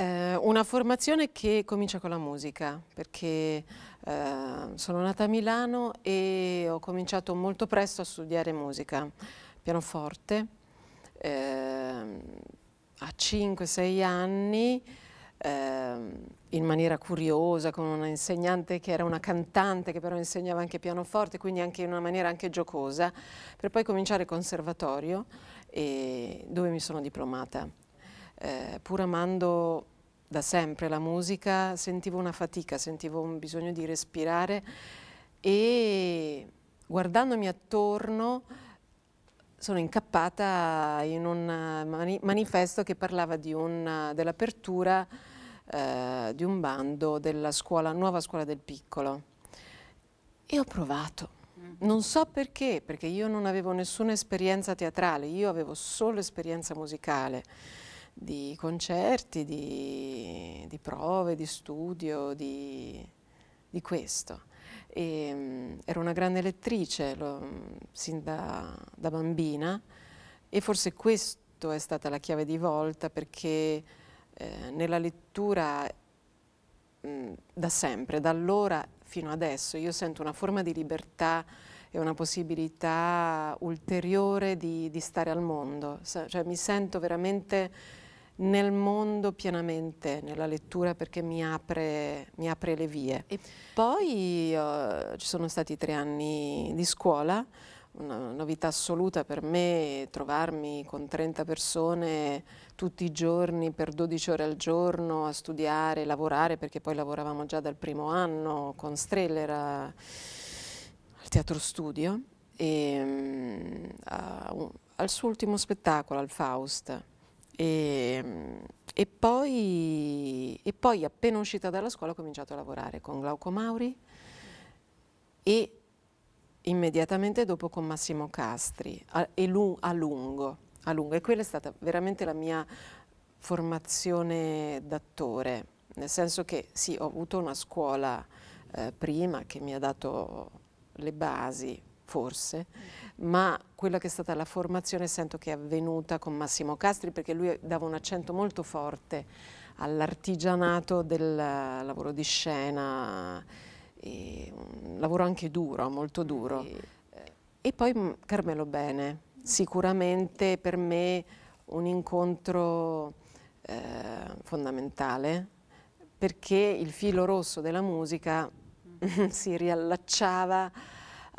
Eh, una formazione che comincia con la musica, perché eh, sono nata a Milano e ho cominciato molto presto a studiare musica, pianoforte, eh, a 5-6 anni, ehm, in maniera curiosa, con una insegnante che era una cantante, che però insegnava anche pianoforte, quindi anche in una maniera anche giocosa, per poi cominciare il conservatorio, e, dove mi sono diplomata eh, pur amando da sempre la musica, sentivo una fatica, sentivo un bisogno di respirare e guardandomi attorno sono incappata in un eh, manifesto che parlava eh, dell'apertura eh, di un bando della scuola, nuova scuola del piccolo. E ho provato. Mm. Non so perché, perché io non avevo nessuna esperienza teatrale, io avevo solo esperienza musicale di concerti, di, di, prove, di studio, di, di questo. E, ehm, ero una grande lettrice lo, sin da, da, bambina e forse questo è stata la chiave di volta perché eh, nella lettura mh, mm, da sempre, da allora fino adesso, io sento una forma di libertà è una possibilità ulteriore di, di stare al mondo. Cioè, mi sento veramente nel mondo pienamente, nella lettura perché mi apre, mi apre le vie. E poi uh, ci sono stati tre anni di scuola, una novità assoluta per me trovarmi con 30 persone tutti i giorni per 12 ore al giorno a studiare, lavorare perché poi lavoravamo già dal primo anno con Streller al teatro studio e um, un, al suo ultimo spettacolo, al Faust e, ehm, e, poi, e, poi, appena uscita dalla scuola ho cominciato a lavorare con Glauco Mauri e immediatamente dopo con Massimo Castri a, e lu, a, lungo, a lungo. E quella è stata veramente la mia formazione d'attore, nel senso che sì, ho avuto una scuola eh, prima che mi ha dato le basi, forse, ma quella che è stata la formazione sento che è avvenuta con Massimo Castri perché lui dava un accento molto forte all'artigianato del lavoro di scena, un lavoro anche duro, molto duro. E poi mm, Carmelo Bene, sicuramente per me un incontro eh, fondamentale perché il filo rosso della musica si riallacciava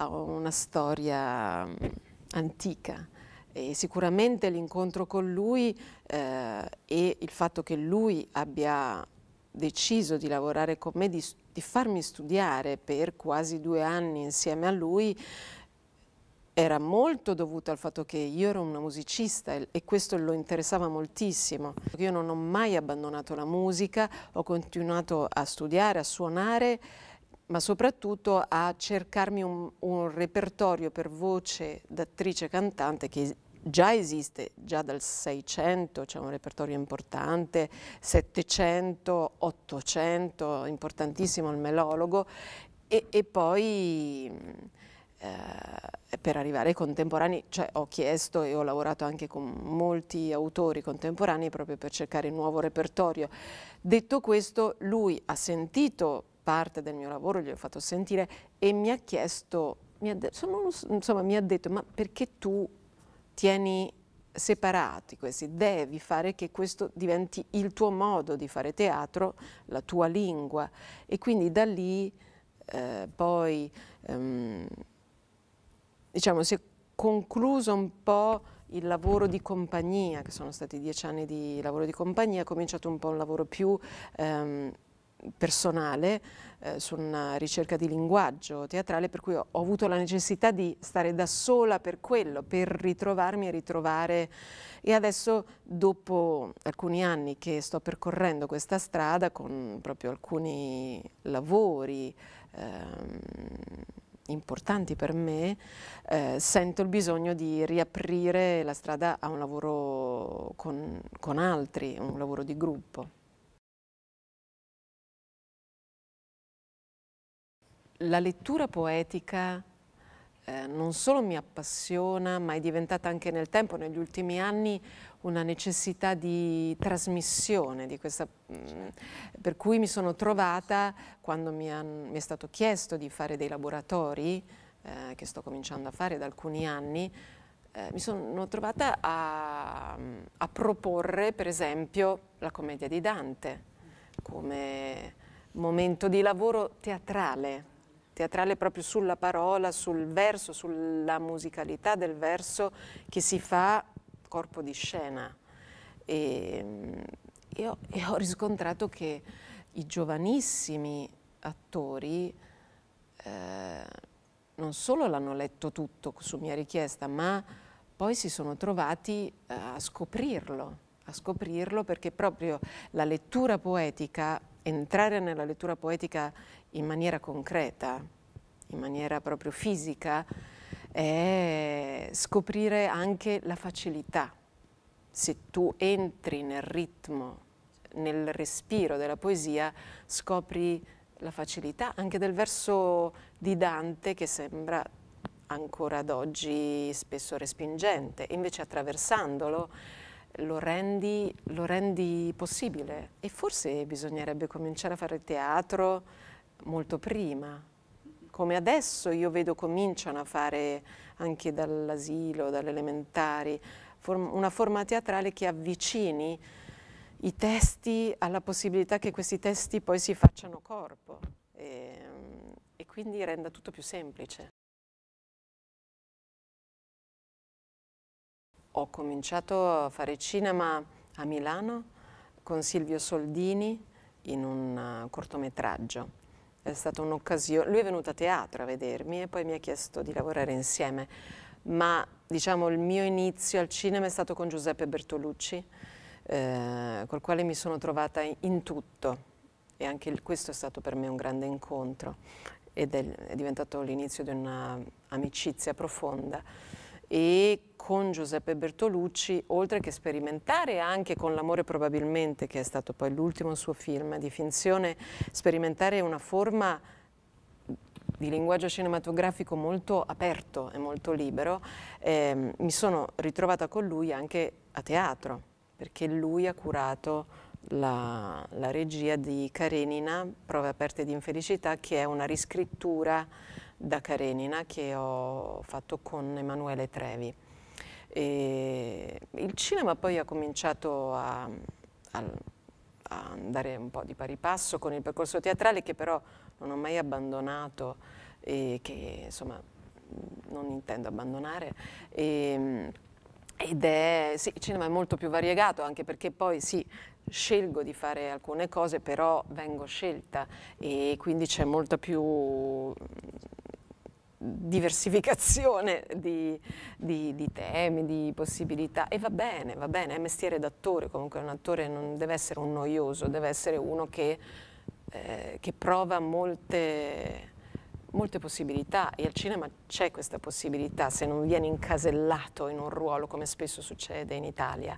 ha una storia mm, antica e sicuramente l'incontro con lui eh, e il fatto che lui abbia deciso di lavorare con me, di, di farmi studiare per quasi due anni insieme a lui, era molto dovuto al fatto che io ero una musicista e, e questo lo interessava moltissimo. Io non ho mai abbandonato la musica, ho continuato a studiare, a suonare ma soprattutto a cercarmi un, un repertorio per voce d'attrice cantante che già esiste, già dal 600 c'è un repertorio importante, 700, 800, importantissimo il melologo, e, e poi eh, per arrivare ai contemporanei, cioè ho chiesto e ho lavorato anche con molti autori contemporanei proprio per cercare un nuovo repertorio. Detto questo, lui ha sentito parte del mio lavoro, gli ho fatto sentire e mi ha chiesto, mi ha de- insomma mi ha detto ma perché tu tieni separati questi, devi fare che questo diventi il tuo modo di fare teatro, la tua lingua e quindi da lì eh, poi ehm, diciamo si è concluso un po' il lavoro di compagnia, che sono stati dieci anni di lavoro di compagnia, è cominciato un po' un lavoro più ehm, personale eh, su una ricerca di linguaggio teatrale per cui ho, ho, avuto la necessità di stare da sola per quello, per ritrovarmi e ritrovare e adesso dopo alcuni anni che sto percorrendo questa strada con proprio alcuni lavori ehm, importanti per me, eh, sento il bisogno di riaprire la strada a un lavoro con, con altri, un lavoro di gruppo. la lettura poetica eh, non solo mi appassiona, ma è diventata anche nel tempo, negli ultimi anni, una necessità di trasmissione, di questa, mm, per cui mi sono trovata, quando mi, han, mi, è stato chiesto di fare dei laboratori, eh, che sto cominciando a fare da alcuni anni, eh, mi sono trovata a, a proporre, per esempio, la commedia di Dante come momento di lavoro teatrale teatrale proprio sulla parola, sul verso, sulla musicalità del verso che si fa corpo di scena. E, e, ho, e ho riscontrato che i giovanissimi attori eh, non solo l'hanno letto tutto su mia richiesta, ma poi si sono trovati eh, a scoprirlo, a scoprirlo perché proprio la lettura poetica entrare nella lettura poetica in maniera concreta, in maniera proprio fisica, è scoprire anche la facilità. Se tu entri nel ritmo, nel respiro della poesia, scopri la facilità anche del verso di Dante che sembra ancora ad oggi spesso respingente, invece attraversandolo lo rendi, lo rendi possibile e forse bisognerebbe cominciare a fare teatro molto prima, come adesso io vedo cominciano a fare anche dall'asilo, dalle elementari, form una forma teatrale che avvicini i testi alla possibilità che questi testi poi si facciano corpo e, ehm, e quindi renda tutto più semplice. ho cominciato a fare cinema a Milano con Silvio Soldini in un eh, cortometraggio. È stata un'occasione, lui è venuto a teatro a vedermi e poi mi ha chiesto di lavorare insieme, ma diciamo il mio inizio al cinema è stato con Giuseppe Bertolucci, eh, col quale mi sono trovata in tutto e anche il, questo è stato per me un grande incontro ed è, è diventato l'inizio di un'amicizia profonda e con Giuseppe Bertolucci, oltre che sperimentare anche con L'amore probabilmente, che è stato poi l'ultimo suo film di finzione, sperimentare una forma di linguaggio cinematografico molto aperto e molto libero, eh, mi sono ritrovata con lui anche a teatro, perché lui ha curato la, la regia di Karenina, Prove aperte di infelicità, che è una riscrittura da Karenina che ho fatto con Emanuele Trevi. E il cinema poi ha cominciato a, a, a, andare un po' di pari passo con il percorso teatrale che però non ho mai abbandonato e che insomma non intendo abbandonare. E, ehm, ed è, sì, il cinema è molto più variegato anche perché poi sì, scelgo di fare alcune cose però vengo scelta e quindi c'è molta più diversificazione di, di, di, temi, di possibilità e va bene, va bene, è mestiere d'attore, comunque un attore non deve essere un noioso, deve essere uno che, eh, che prova molte, molte possibilità e al cinema c'è questa possibilità se non viene incasellato in un ruolo come spesso succede in Italia.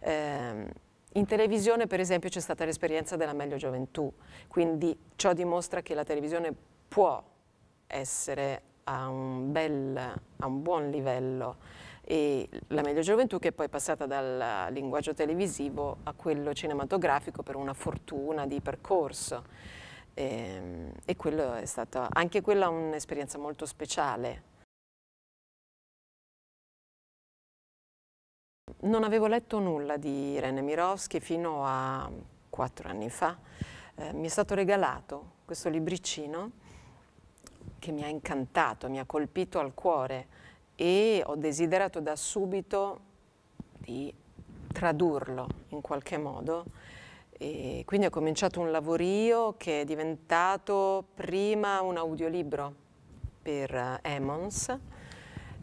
Eh, in televisione per esempio c'è stata l'esperienza della meglio gioventù, quindi ciò dimostra che la televisione può essere a un, bel, a un buon livello e la media gioventù che è poi passata dal linguaggio televisivo a quello cinematografico per una fortuna di percorso e, ehm, e quello è stato, anche quella è un'esperienza molto speciale. Non avevo letto nulla di Irene Mirovsky fino a quattro anni fa, eh, mi è stato regalato questo libricino che mi ha incantato, mi ha colpito al cuore e ho desiderato da subito di tradurlo in qualche modo. E quindi ho cominciato un lavorio che è diventato prima un audiolibro per eh, Emmons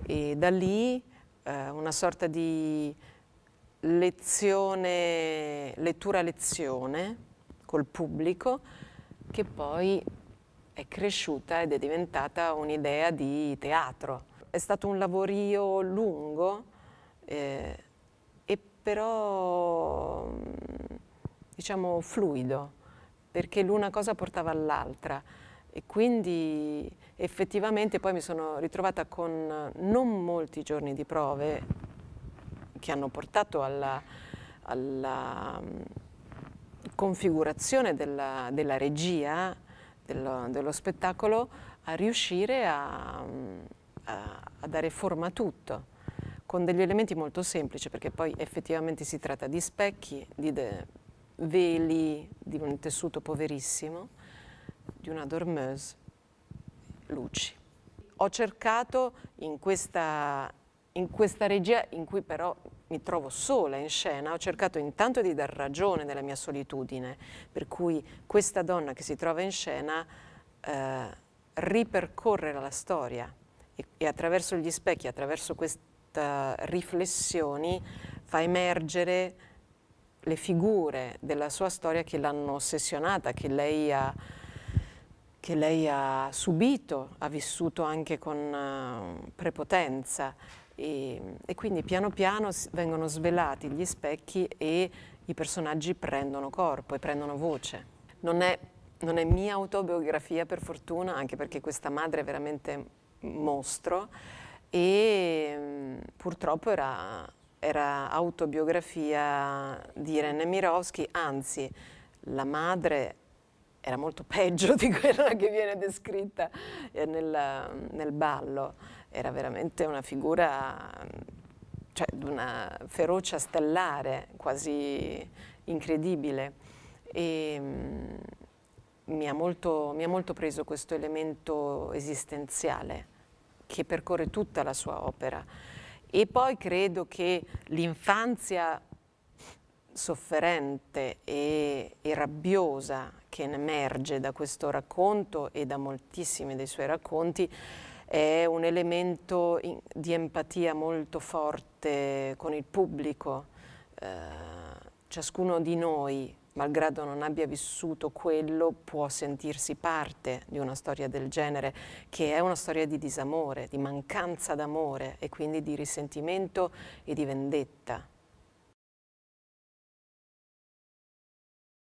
e da lì eh, una sorta di lezione, lettura lezione col pubblico che poi è cresciuta ed è diventata un'idea di teatro. È stato un lavorio lungo eh, e però mm, diciamo fluido, perché l'una cosa portava all'altra e quindi effettivamente poi mi sono ritrovata con non molti giorni di prove che hanno portato alla, alla mm, configurazione della, della regia dello, dello spettacolo a riuscire a, a, a dare forma a tutto con degli elementi molto semplici, perché poi effettivamente si tratta di specchi, di veli, di un tessuto poverissimo, di una dormeuse, luci. Ho cercato in questa, in questa regia, in cui però mi trovo sola in scena, ho cercato intanto di dar ragione della mia solitudine, per cui questa donna che si trova in scena eh, ripercorre la storia e, e, attraverso gli specchi, attraverso queste riflessioni fa emergere le figure della sua storia che l'hanno ossessionata, che lei, ha, che lei ha subito, ha vissuto anche con uh, prepotenza. E, e quindi piano piano vengono svelati gli specchi e i personaggi prendono corpo e prendono voce. Non è, non è mia autobiografia per fortuna, anche perché questa madre è veramente mostro e mm, purtroppo era, era autobiografia di Irene Mirovsky, anzi la madre era molto peggio di quella che viene descritta eh, nel, nel ballo era veramente una figura cioè, di una ferocia stellare, quasi incredibile. E, ehm, mi, ha molto, mi ha molto preso questo elemento esistenziale che percorre tutta la sua opera. E poi credo che l'infanzia sofferente e, e, rabbiosa che emerge da questo racconto e da moltissimi dei suoi racconti è un elemento in, di empatia molto forte con il pubblico. Eh, ciascuno di noi, malgrado non abbia vissuto quello, può sentirsi parte di una storia del genere, che è una storia di disamore, di mancanza d'amore e quindi di risentimento e di vendetta.